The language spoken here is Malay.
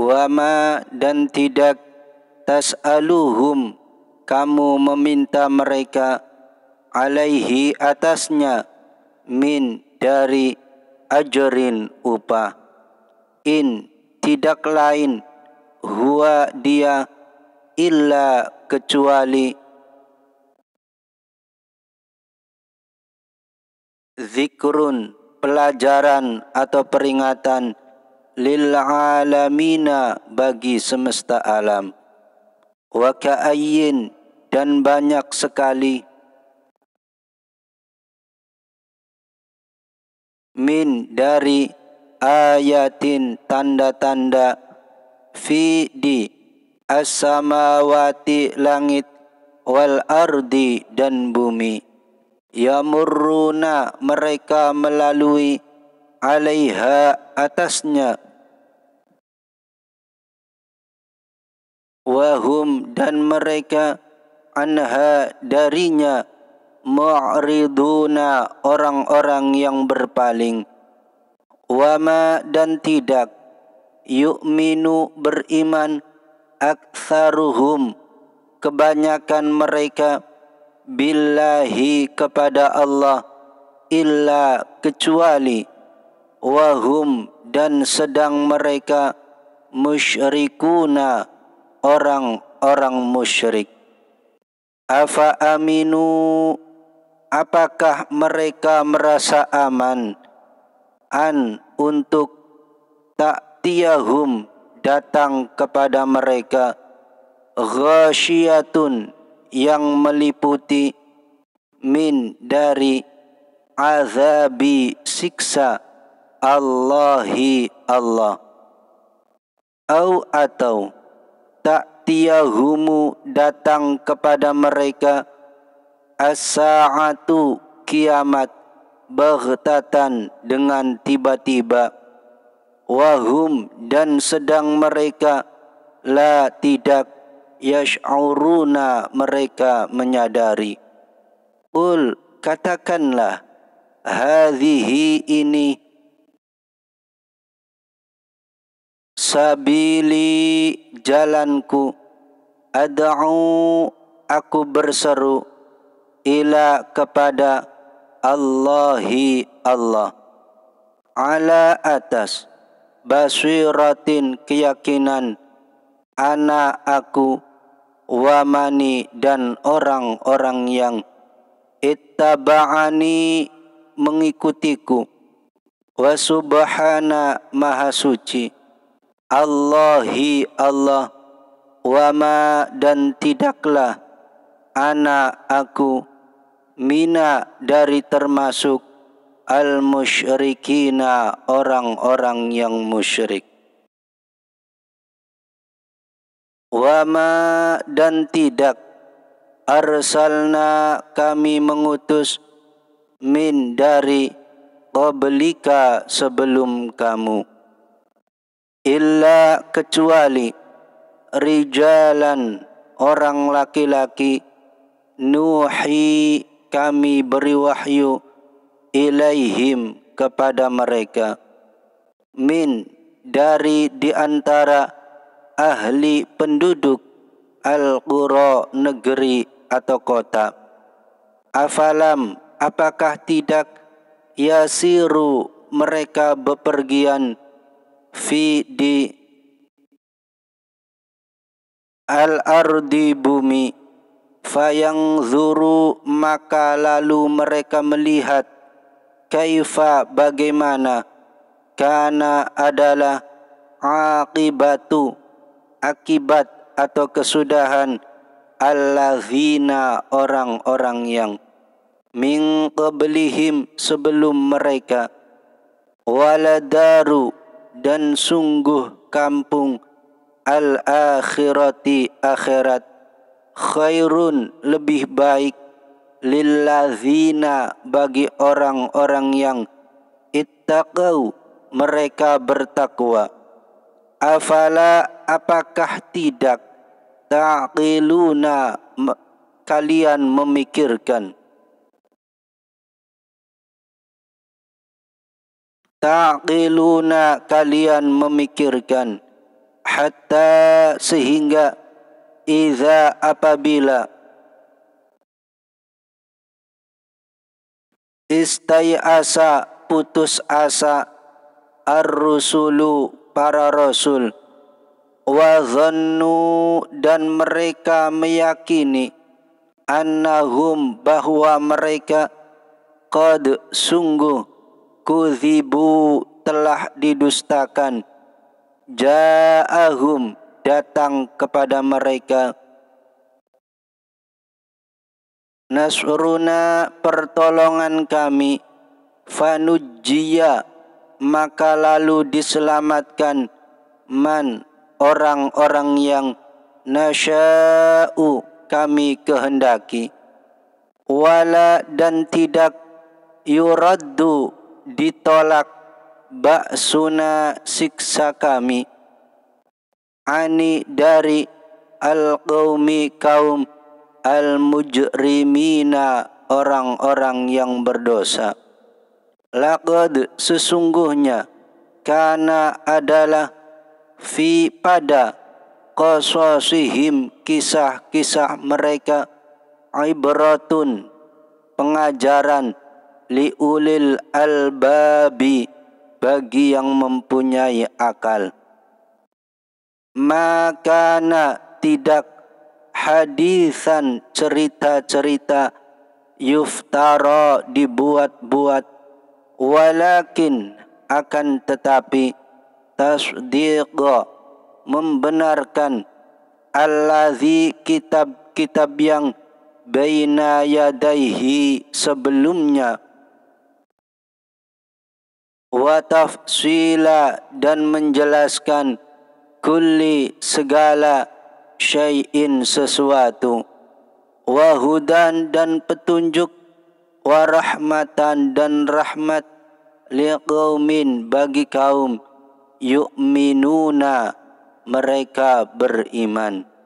wama dan tidak tas'aluhum kamu meminta mereka alaihi atasnya min dari ajrin upah in tidak lain hua dia illa kecuali zikrun pelajaran atau peringatan lil alamina bagi semesta alam wa ka'ayyin dan banyak sekali min dari ayatin tanda-tanda fi di as-samawati langit wal ardi dan bumi yamurruna mereka melalui alaiha atasnya wahum dan mereka anha darinya mu'riduna orang-orang yang berpaling wama dan tidak yu'minu beriman aksaruhum kebanyakan mereka billahi kepada Allah illa kecuali wahum dan sedang mereka musyrikuna orang-orang musyrik afa aminu apakah mereka merasa aman an untuk tak tiyahum datang kepada mereka ghasyiatun yang meliputi min dari azabi siksa Allahi Allah Au atau Ta'tiyahumu datang kepada mereka As-sa'atu kiamat Baghtatan dengan tiba-tiba Wahum dan sedang mereka La tidak Yash'uruna mereka menyadari Ul katakanlah Hadihi ini sabili jalanku ad'u aku berseru ila kepada Allahi Allah ala atas basiratin keyakinan anak aku wamani dan orang-orang yang ittaba'ani mengikutiku wa subhana maha suci Allahi Allah Wama dan tidaklah Anak aku Mina dari termasuk Al-Mushrikina Orang-orang yang musyrik Wama dan tidak Arsalna kami mengutus Min dari Qablika sebelum kamu illa kecuali rijalan orang laki-laki nuhi kami beri wahyu ilaihim kepada mereka min dari diantara ahli penduduk al-qura negeri atau kota afalam apakah tidak yasiru mereka bepergian fi di al ardi bumi fa yang zuru maka lalu mereka melihat kaifa bagaimana karena adalah akibatu akibat atau kesudahan allazina orang-orang yang min qablihim sebelum mereka waladaru dan sungguh kampung al-akhirati akhirat khairun lebih baik lillazina bagi orang-orang yang ittaqau mereka bertakwa afala apakah tidak ta'qiluna kalian memikirkan taqiluna kalian memikirkan hatta sehingga iza apabila istai asa putus asa ar-rusulu para rasul wa dhannu dan mereka meyakini annahum bahwa mereka qad sungguh kudhibu telah didustakan ja'ahum datang kepada mereka nasruna pertolongan kami fanujjiya maka lalu diselamatkan man orang-orang yang nasya'u kami kehendaki wala dan tidak yuraddu ditolak baksuna siksa kami ani dari al qaumi kaum al mujrimina orang-orang yang berdosa laqad sesungguhnya karena adalah fi pada qasasihim kisah-kisah mereka ibratun pengajaran liulil albabi bagi yang mempunyai akal makana tidak hadisan cerita-cerita yuftara dibuat-buat walakin akan tetapi tasdiqa membenarkan allazi kitab-kitab yang baina yadaihi sebelumnya wa tafsila dan menjelaskan kulli segala syai'in sesuatu wa hudan dan petunjuk wa rahmatan dan rahmat liqaumin bagi kaum yu'minuna mereka beriman